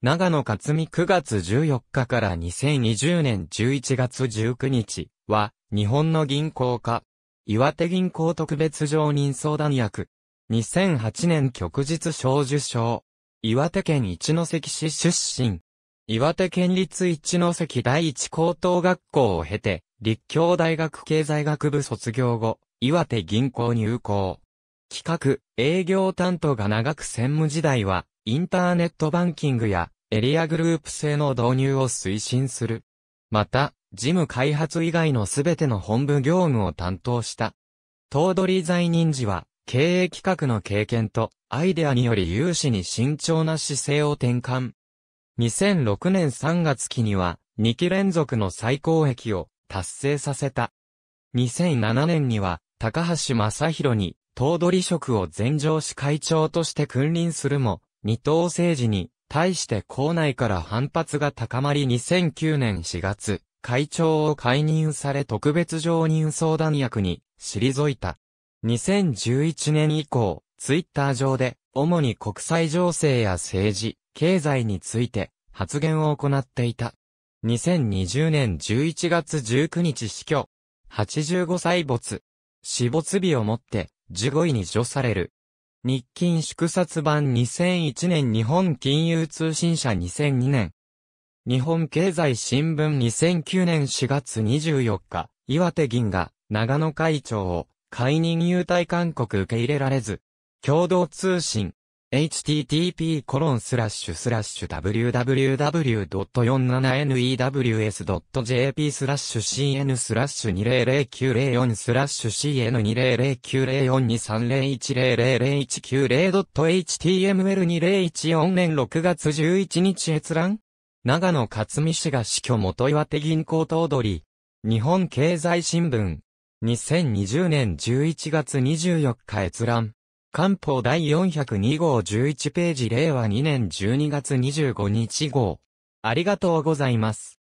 長野克美9月14日から2020年11月19日は、日本の銀行家。岩手銀行特別常任相談役。2008年旭日小受賞。岩手県一関市出身。岩手県立一関第一高等学校を経て、立教大学経済学部卒業後、岩手銀行入校。企画、営業担当が長く専務時代は、インターネットバンキングやエリアグループ制の導入を推進する。また、事務開発以外のすべての本部業務を担当した。頭取在任時は、経営企画の経験とアイデアにより有志に慎重な姿勢を転換。2006年3月期には、2期連続の最高益を達成させた。2007年には、高橋正宏に、頭取職を全上司会長として君臨するも、二党政治に対して校内から反発が高まり2009年4月、会長を解任され特別常任相談役に退いた。2011年以降、ツイッター上で、主に国際情勢や政治、経済について発言を行っていた。2020年11月19日死去。85歳没。死没日をもって、15位に除される。日勤祝冊版2001年日本金融通信社2002年。日本経済新聞2009年4月24日、岩手銀河、長野会長を解任優待勧告受け入れられず、共同通信、http://www.47news.jp cn 200904ス c n 2 0 0 9 0 4 2 3 0 1 0 0 1 9 0 h t m l 2 0 1 4年6月11日閲覧長野勝美氏が死去元岩手銀行頭取日本経済新聞2020年11月24日閲覧官報第402号11ページ令和2年12月25日号。ありがとうございます。